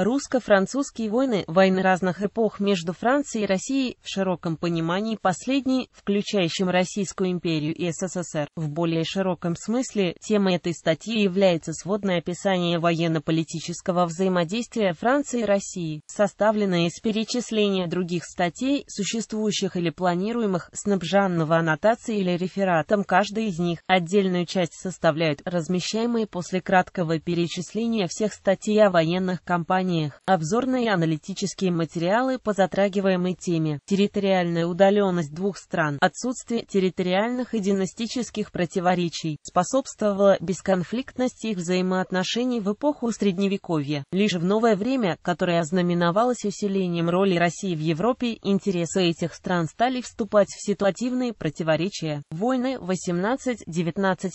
Русско-французские войны, войны разных эпох между Францией и Россией, в широком понимании последней, включающим Российскую империю и СССР. В более широком смысле, темой этой статьи является сводное описание военно-политического взаимодействия Франции и России, составленное из перечисления других статей, существующих или планируемых, снабженного аннотацией или рефератом каждой из них. Отдельную часть составляют размещаемые после краткого перечисления всех статей о военных кампаниях компаниях, обзорные аналитические материалы по затрагиваемой теме, территориальная удаленность двух стран, отсутствие территориальных и династических противоречий, способствовало бесконфликтности их взаимоотношений в эпоху Средневековья. Лишь в новое время, которое ознаменовалось усилением роли России в Европе, интересы этих стран стали вступать в ситуативные противоречия. Войны 18-19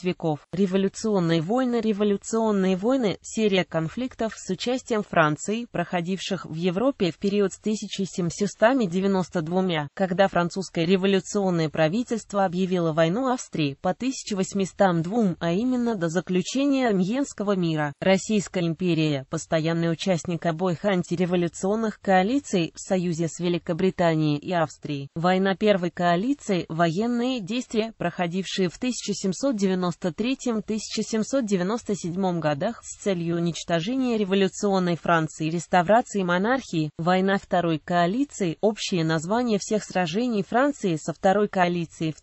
веков, революционные войны, революционные войны, серия конфликтов с участием Франции операций, проходивших в Европе в период с 1792, когда французское революционное правительство объявило войну Австрии по 1802, а именно до заключения Амьенского мира. Российская империя, постоянный участник обоих антиреволюционных коалиций в союзе с Великобританией и Австрией. Война Первой коалиции, военные действия, проходившие в 1793-1797 годах с целью уничтожения революционной Франции реформации, реставрации монархии, война Второй коалиции, общее название всех сражений Франции со Второй коалицией в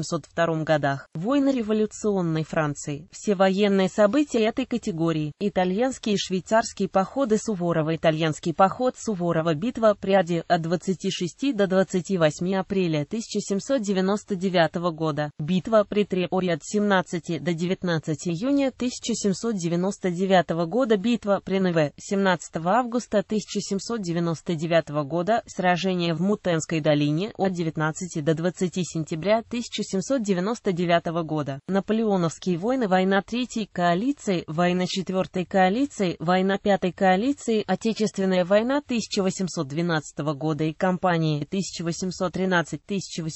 1799-1802 годах, войны революционной Франции, все военные события этой категории, итальянские и швейцарские походы Суворова, итальянский поход Суворова, битва Пряди от 26 до 28 апреля 1799 года, битва при Трепоре от 17 до 19 июня 1799 года, битва при Неве, 17 августа 1799 года, сражение в Мутенской долине от 19 до 20 сентября 1799 года, наполеоновские войны, война Третьей коалиции, война Четвертой коалиции, война Пятой коалиции, Отечественная война 1812 года и кампании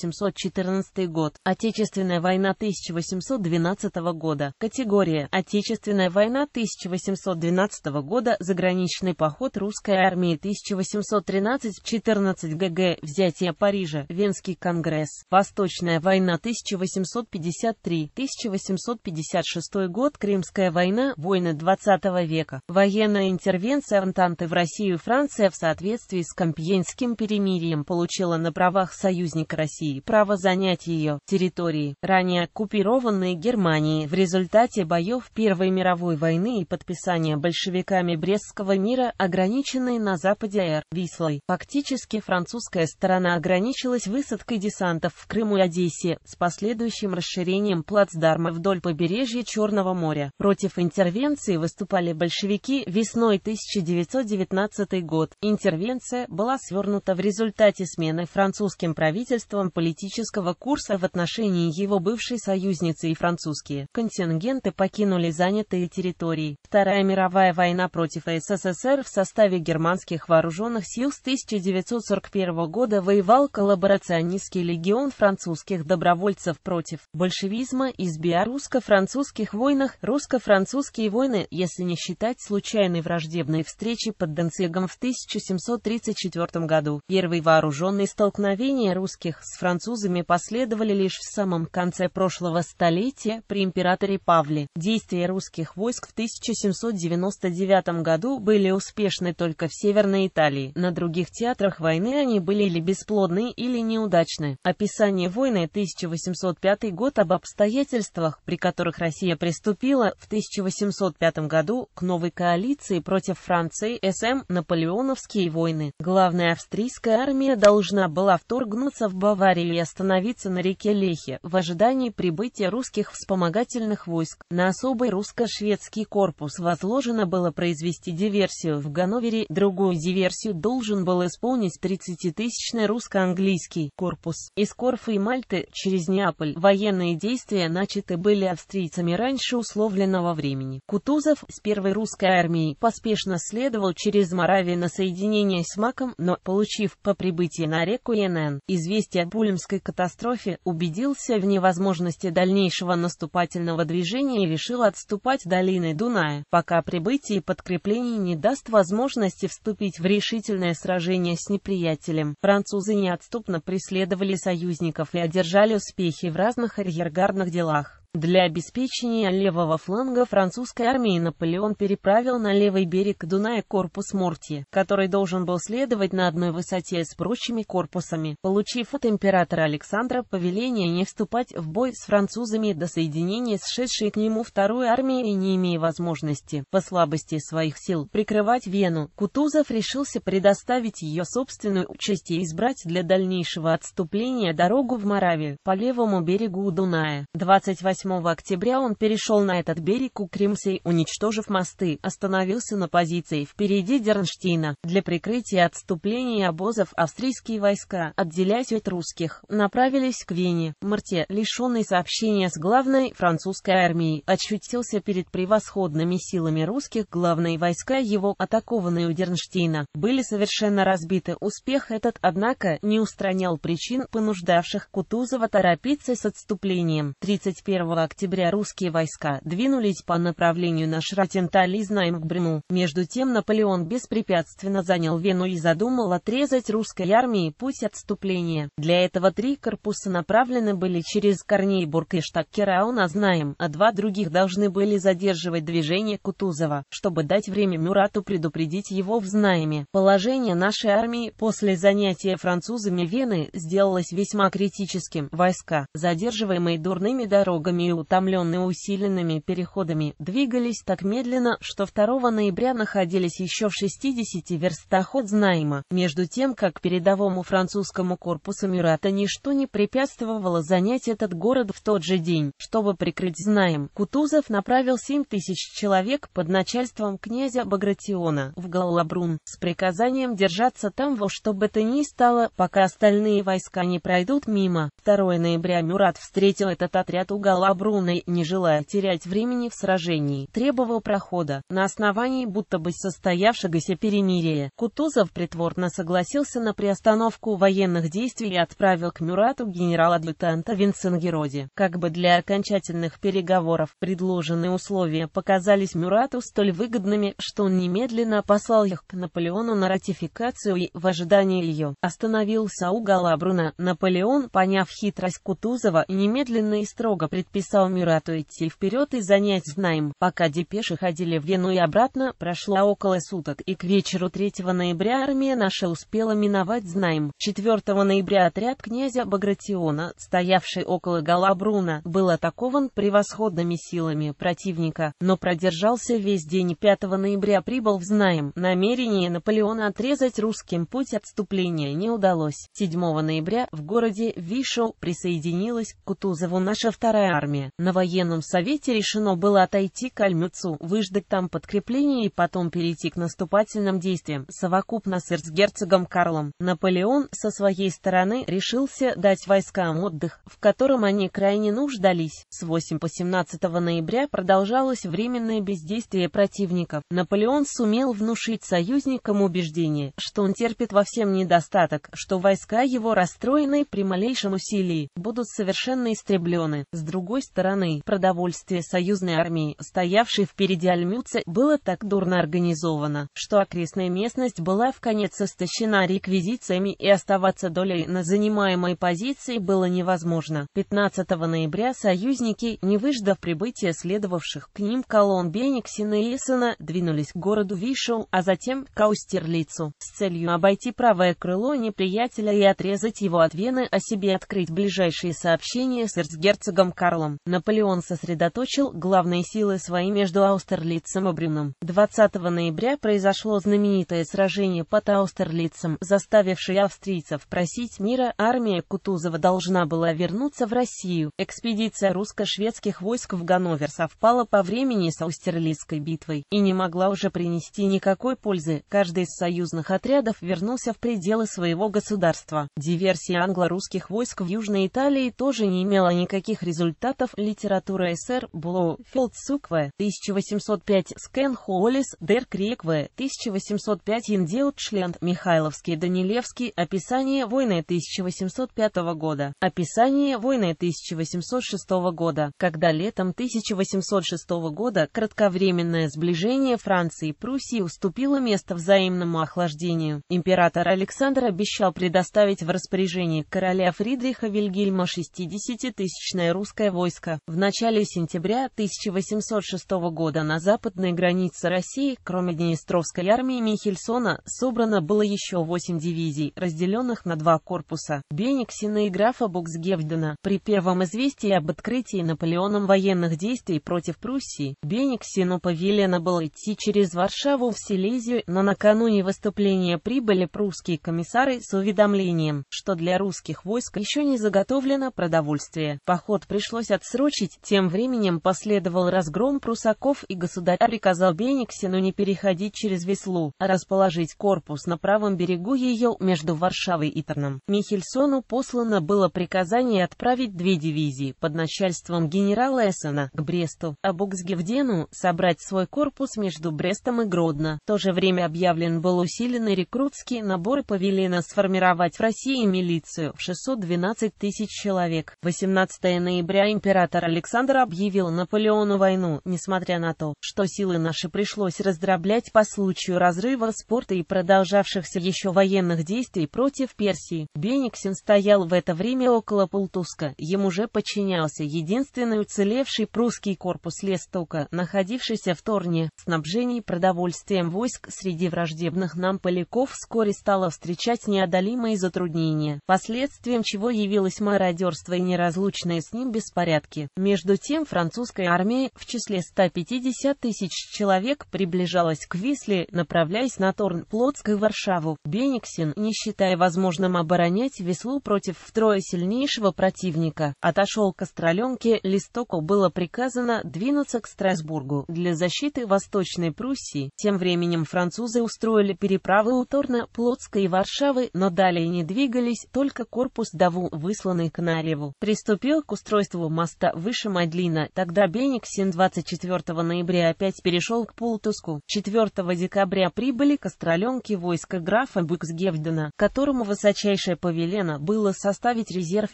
1813-1814 год, Отечественная война 1812 года, категория Отечественная война 1812 1812 года заграничный поход русской армии 1813-14 ГГ, взятие Парижа, Венский конгресс, Восточная война 1853-1856 год, Крымская война, войны 20 века, военная интервенция Антанты в Россию и Франция в соответствии с Компьенским перемирием получила на правах союзника России право занять ее территории, ранее оккупированные Германией в результате боев Первой мировой войны и под подписания большевиками Брестского мира, ограниченной на западе Эр, Вислой. Фактически французская сторона ограничилась высадкой десантов в Крыму и Одессе, с последующим расширением плацдарма вдоль побережья Черного моря. Против интервенции выступали большевики весной 1919 год. Интервенция была свернута в результате смены французским правительством политического курса в отношении его бывшей союзницы и французские контингенты покинули занятые территории. Вторая мировая война против СССР в составе германских вооруженных сил с 1941 года воевал коллаборационистский легион французских добровольцев против большевизма из биорусско-французских войнах, русско-французские войны, если не считать случайной враждебной встречи под Данцигом в 1734 году. Первые вооруженные столкновения русских с французами последовали лишь в самом конце прошлого столетия при императоре Павле. Действия русских войск в 1700 1799 году были успешны только в Северной Италии, на других театрах войны они были или бесплодны, или неудачны. Описание войны 1805 год об обстоятельствах, при которых Россия приступила в 1805 году к новой коалиции против Франции СМ «Наполеоновские войны». Главная австрийская армия должна была вторгнуться в Баварию и остановиться на реке Лехе в ожидании прибытия русских вспомогательных войск на особый русско-шведский корпус. Роуз возложено было произвести диверсию в Ганновере, другую диверсию должен был исполнить 30-тысячный русско-английский корпус из Корфы и Мальты через Неаполь. Военные действия начаты были австрийцами раньше условленного времени. Кутузов с первой русской армией поспешно следовал через Моравию на соединение с Маком, но, получив по прибытии на реку Енен известие о Бульмской катастрофе, убедился в невозможности дальнейшего наступательного движения и решил отступать долиной Дуная пока прибытие подкреплений не даст возможности вступить в решительное сражение с неприятелем. Французы неотступно преследовали союзников и одержали успехи в разных арьергардных делах. Для обеспечения левого фланга французской армии Наполеон переправил на левый берег Дуная корпус Морти, который должен был следовать на одной высоте с прочими корпусами, получив от императора Александра повеление не вступать в бой с французами до соединения с шедшей к нему второй армией и не имея возможности, по слабости своих сил, прикрывать Вену. Кутузов решился предоставить ее собственную участь и избрать для дальнейшего отступления дорогу в Моравию по левому берегу Дуная. 28 8 октября он перешел на этот берег у Кримсей, уничтожив мосты, остановился на позиции впереди Дернштейна. Для прикрытия отступления обозов австрийские войска, отделяясь от русских, направились к Вене. Марте, лишенный сообщения с главной французской армией, очутился перед превосходными силами русских. Главные войска его, атакованные у Дернштейна, были совершенно разбиты. Успех этот, однако, не устранял причин, понуждавших Кутузова торопиться с отступлением. 31 1 октября русские войска двинулись по направлению на Шратенталь из Наймбрну. Между тем Наполеон беспрепятственно занял Вену и задумал отрезать русской армии путь отступления. Для этого три корпуса направлены были через Корнейбург и Штаккерауна знаем, а два других должны были задерживать движение Кутузова, чтобы дать время Мюрату предупредить его в Знайме. Положение нашей армии после занятия французами Вены сделалось весьма критическим. Войска, задерживаемые дурными дорогами, и утомленные усиленными переходами, двигались так медленно, что 2 ноября находились еще в 60 верстах от Знайма. Между тем, как передовому французскому корпусу Мюрата ничто не препятствовало занять этот город в тот же день. Чтобы прикрыть Знаем, Кутузов направил 7 тысяч человек под начальством князя Багратиона в Галлабрун с приказанием держаться там во что бы то ни стало, пока остальные войска не пройдут мимо. 2 ноября Мюрат встретил этот отряд у Галла Лабруны, не желая терять времени в сражении, требовал прохода, на основании будто бы состоявшегося перемирия. Кутузов притворно согласился на приостановку военных действий и отправил к Мюрату генерала-адъютанта Винценгероди. Как бы для окончательных переговоров предложенные условия показались Мюрату столь выгодными, что он немедленно послал их к Наполеону на ратификацию и, в ожидании ее, остановился у Галабруна. Наполеон, поняв хитрость Кутузова, немедленно и строго предпринял предписал Мюрату идти вперед и занять Знаем. Пока депеши ходили в Вену и обратно, прошло около суток, и к вечеру 3 ноября армия наша успела миновать Знаем. 4 ноября отряд князя Багратиона, стоявший около Галабруна, был атакован превосходными силами противника, но продержался весь день 5 ноября прибыл в Знаем. Намерение Наполеона отрезать русским путь отступления не удалось. 7 ноября в городе Вишел присоединилась к Кутузову наша вторая армия армия. На военном совете решено было отойти к Альмюцу, выждать там подкрепление и потом перейти к наступательным действиям. Совокупно с эрцгерцогом Карлом Наполеон со своей стороны решился дать войскам отдых, в котором они крайне нуждались. С 8 по 17 ноября продолжалось временное бездействие противников. Наполеон сумел внушить союзникам убеждение, что он терпит во всем недостаток, что войска его расстроены при малейшем усилии, будут совершенно истреблены. С другой другой стороны, продовольствие союзной армии, стоявшей впереди Альмюца, было так дурно организовано, что окрестная местность была в конец истощена реквизициями и оставаться долей на занимаемой позиции было невозможно. 15 ноября союзники, не выждав прибытия следовавших к ним колонн Бениксина и Эссена, двинулись к городу Вишел, а затем к Аустерлицу, с целью обойти правое крыло неприятеля и отрезать его от Вены, а себе открыть ближайшие сообщения с эрцгерцогом Карлом делом, Наполеон сосредоточил главные силы свои между Аустерлицем и Брюном. 20 ноября произошло знаменитое сражение под Аустерлицем, заставившее австрийцев просить мира. Армия Кутузова должна была вернуться в Россию. Экспедиция русско-шведских войск в Ганновер совпала по времени с Аустерлицкой битвой и не могла уже принести никакой пользы. Каждый из союзных отрядов вернулся в пределы своего государства. Диверсия англо-русских войск в Южной Италии тоже не имела никаких результатов, Штатов, литература СР, Блоуфилд Сукве, 1805, Скен Холлис, Дер Крикве, 1805, Индеут Шленд Михайловский, Данилевский, описание войны 1805 года, описание войны 1806 года, когда летом 1806 года кратковременное сближение Франции и Пруссии уступило место взаимному охлаждению. Император Александр обещал предоставить в распоряжение короля Фридриха Вильгельма 60-тысячное русское войска. В начале сентября 1806 года на западной границе России, кроме Днестровской армии Михельсона, собрано было еще 8 дивизий, разделенных на два корпуса. Бениксина и графа Буксгевдена. При первом известии об открытии Наполеоном военных действий против Пруссии, Бениксину повелено было идти через Варшаву в Силезию, но накануне выступления прибыли прусские комиссары с уведомлением, что для русских войск еще не заготовлено продовольствие. Поход пришлось пришлось отсрочить, тем временем последовал разгром прусаков и государь приказал Бениксену не переходить через Веслу, а расположить корпус на правом берегу ее между Варшавой и Терном. Михельсону послано было приказание отправить две дивизии под начальством генерала Эссена к Бресту, а Буксгевдену собрать свой корпус между Брестом и Гродно. В то же время объявлен был усиленный рекрутский набор и повелено сформировать в России милицию в 612 тысяч человек. 18 ноября император Александр объявил Наполеону войну, несмотря на то, что силы наши пришлось раздроблять по случаю разрыва спорта и продолжавшихся еще военных действий против Персии. Бениксен стоял в это время около Пултуска, ему же подчинялся единственный уцелевший прусский корпус Лестока, находившийся в Торне. Снабжение продовольствием войск среди враждебных нам поляков вскоре стало встречать неодолимые затруднения, последствием чего явилось мародерство и неразлучное с ним беспорядок порядке. Между тем французская армия в числе 150 тысяч человек приближалась к Висле, направляясь на Торн, Плотск и Варшаву. Бениксин, не считая возможным оборонять Веслу против втрое сильнейшего противника, отошел к Остроленке, Листоку было приказано двинуться к Страсбургу для защиты Восточной Пруссии. Тем временем французы устроили переправы у Торна, Плотска и Варшавы, но далее не двигались, только корпус Даву, высланный к Канареву, приступил к устройству моста выше Мадлина, тогда Бениксин 24 ноября опять перешел к Пултуску. 4 декабря прибыли костроленки войска графа Бюксгевдена, которому высочайшее повелено было составить резерв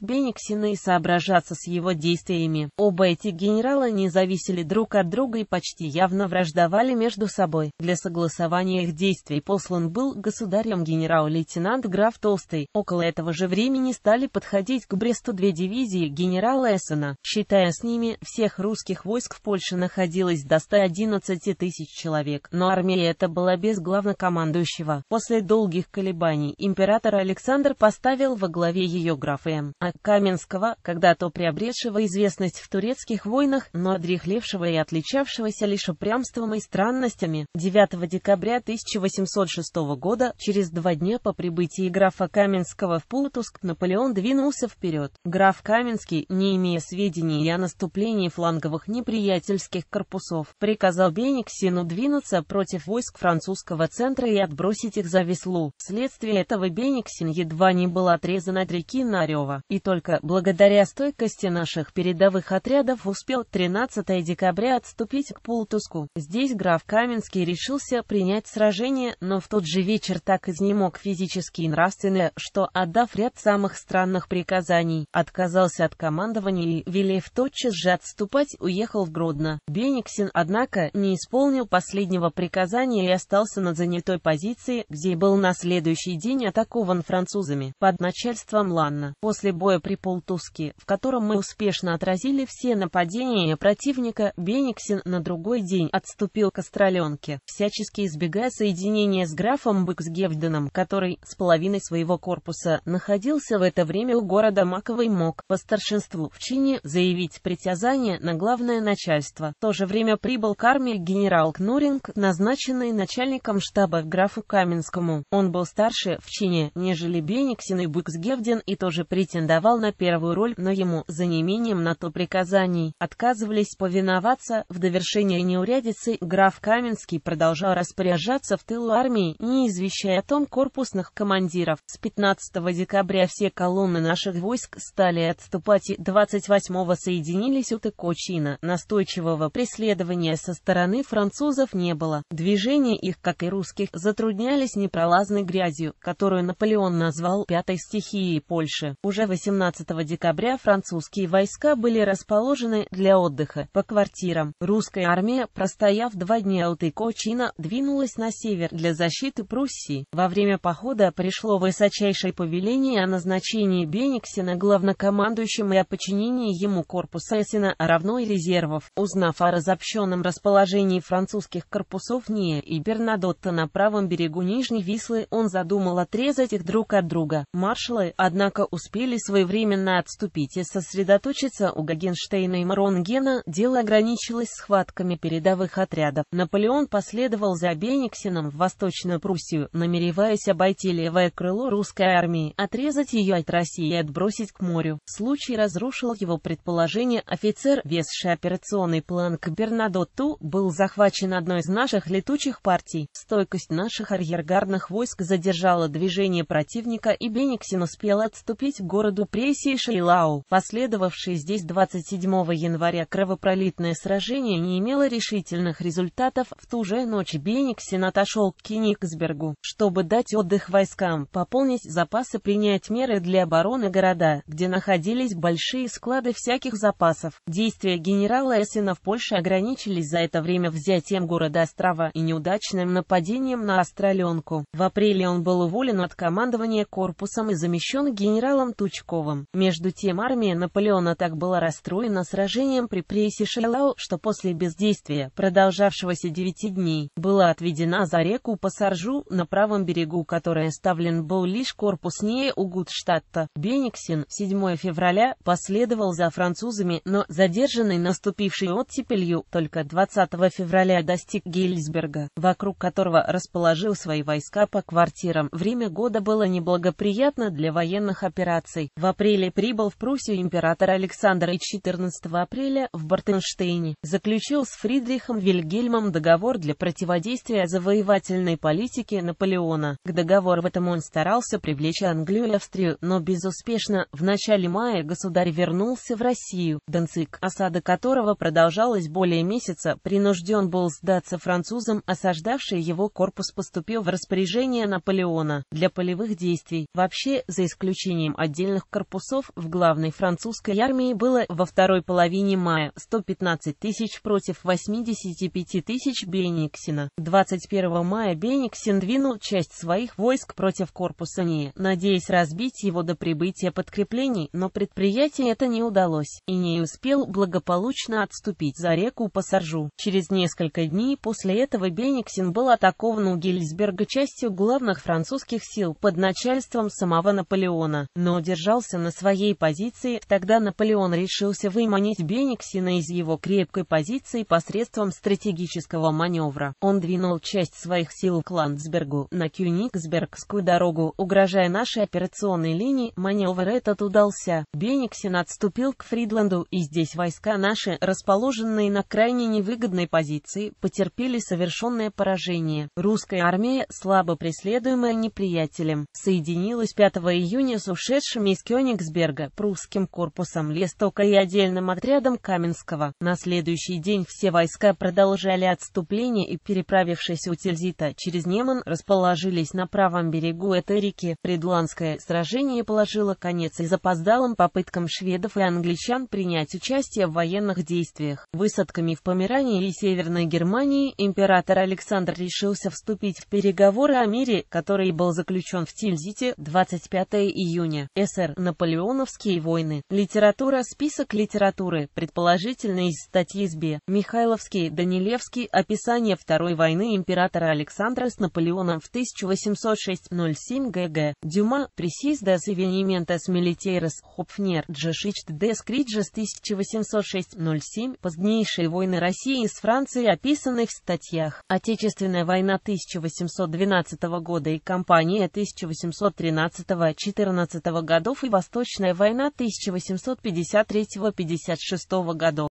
Бениксина и соображаться с его действиями. Оба эти генерала не зависели друг от друга и почти явно враждовали между собой. Для согласования их действий послан был государем генерал-лейтенант граф Толстый. Около этого же времени стали подходить к Бресту две дивизии генерала Эссена считая с ними, всех русских войск в Польше находилось до 111 тысяч человек, но армия эта была без главнокомандующего. После долгих колебаний император Александр поставил во главе ее графа М. А. Каменского, когда-то приобретшего известность в турецких войнах, но одрехлевшего и отличавшегося лишь упрямством и странностями. 9 декабря 1806 года, через два дня по прибытии графа Каменского в Пултуск, Наполеон двинулся вперед. Граф Каменский, не имея связи, сведений о наступлении фланговых неприятельских корпусов, приказал Бениксину двинуться против войск французского центра и отбросить их за веслу. Вследствие этого Бениксин едва не был отрезан от реки Нарева, и только благодаря стойкости наших передовых отрядов успел 13 декабря отступить к Пултуску. Здесь граф Каменский решился принять сражение, но в тот же вечер так изнемог физически и нравственно, что, отдав ряд самых странных приказаний, отказался от командования и велев тотчас же отступать, уехал в Гродно. Бениксин, однако, не исполнил последнего приказания и остался на занятой позиции, где был на следующий день атакован французами под начальством Ланна. После боя при Полтуске, в котором мы успешно отразили все нападения противника, Бениксин на другой день отступил к Остроленке, всячески избегая соединения с графом Быксгевденом, который с половиной своего корпуса находился в это время у города Маковой Мок по старшинству в чине заявить притязание на главное начальство. В то же время прибыл к армии генерал Кнуринг, назначенный начальником штаба графу Каменскому. Он был старше в чине, нежели Бениксин и Буксгевден и тоже претендовал на первую роль, но ему, за неимением на то приказаний, отказывались повиноваться. В довершение неурядицы граф Каменский продолжал распоряжаться в тылу армии, не извещая о том корпусных командиров. С 15 декабря все колонны наших войск стали отступать и 28 28-го соединились у Текочина, настойчивого преследования со стороны французов не было. Движение их, как и русских, затруднялись непролазной грязью, которую Наполеон назвал «пятой стихией Польши». Уже 18 декабря французские войска были расположены для отдыха по квартирам. Русская армия, простояв два дня у Текочина, двинулась на север для защиты Пруссии. Во время похода пришло высочайшее повеление о назначении Бениксена главнокомандующим и о подчинении подчиненный ему корпус Эссена а равно и резервов. Узнав о разобщенном расположении французских корпусов Ния и Бернадотта на правом берегу Нижней Вислы, он задумал отрезать их друг от друга. Маршалы, однако, успели своевременно отступить и сосредоточиться у Гагенштейна и Маронгена. Дело ограничилось схватками передовых отрядов. Наполеон последовал за Бениксеном в Восточную Пруссию, намереваясь обойти левое крыло русской армии, отрезать ее от России и отбросить к морю. Случай разрушил его предположение, офицер, весший операционный планк Бернадотту, был захвачен одной из наших летучих партий. Стойкость наших арьергардных войск задержала движение противника и Бениксен успел отступить к городу Прессии Шейлау. Последовавшее здесь 27 января кровопролитное сражение не имело решительных результатов. В ту же ночь Бениксен отошел к Кенигсбергу, чтобы дать отдых войскам, пополнить запасы, принять меры для обороны города, где находились большие склады всяких запасов. Действия генерала Эссена в Польше ограничились за это время взятием города Острова и неудачным нападением на Остроленку. В апреле он был уволен от командования корпусом и замещен генералом Тучковым. Между тем армия Наполеона так была расстроена сражением при прессе Шелау, что после бездействия, продолжавшегося 9 дней, была отведена за реку Пассаржу, на правом берегу которой оставлен был лишь корпус Нее у Гудштадта. Бениксен 7 февраля последовал за за французами, но задержанный наступившей оттепелью только 20 февраля достиг Гильсберга, вокруг которого расположил свои войска по квартирам. Время года было неблагоприятно для военных операций. В апреле прибыл в Пруссию император Александр и 14 апреля в Бартенштейне заключил с Фридрихом Вильгельмом договор для противодействия завоевательной политике Наполеона. К договору в этом он старался привлечь Англию и Австрию, но безуспешно. В начале мая государь вернулся вернулся в Россию. Данцик, осада которого продолжалась более месяца, принужден был сдаться французам, осаждавший его корпус поступил в распоряжение Наполеона для полевых действий. Вообще, за исключением отдельных корпусов, в главной французской армии было во второй половине мая 115 тысяч против 85 тысяч Бениксина. 21 мая Бениксин двинул часть своих войск против корпуса НИ, надеясь разбить его до прибытия подкреплений, но предприятие это не удалось удалось, и не успел благополучно отступить за реку по Пассаржу. Через несколько дней после этого Бениксен был атакован у Гельсберга частью главных французских сил под начальством самого Наполеона, но держался на своей позиции, тогда Наполеон решился выманить Бениксена из его крепкой позиции посредством стратегического маневра. Он двинул часть своих сил к Ландсбергу на Кюнигсбергскую дорогу, угрожая нашей операционной линии, маневр этот удался. Бениксен отступил к Фридланду, и здесь войска наши, расположенные на крайне невыгодной позиции, потерпели совершенное поражение. Русская армия, слабо преследуемая неприятелем, соединилась 5 июня с ушедшими из Кёнигсберга прусским корпусом Лестока и отдельным отрядом Каменского. На следующий день все войска продолжали отступление и, переправившись у Тильзита через Неман, расположились на правом берегу этой реки. Фридландское сражение положило конец и запоздалым попыткам шведов и англичан принять участие в военных действиях. Высадками в Померании и Северной Германии император Александр решился вступить в переговоры о мире, который был заключен в Тильзите 25 июня. СР. Наполеоновские войны. Литература. Список литературы. Предположительно из статьи СБ. Михайловский. Данилевский. Описание Второй войны императора Александра с Наполеоном в 1806-07 ГГ. Дюма. Пресизда с Ивенимента с Милитейрос. Хопфнер. Джешичт Д. Скриджес 1806-07, позднейшие войны России с Францией описаны в статьях «Отечественная война 1812 года» и «Компания 1813-14 годов» и «Восточная война 1853-56 годов».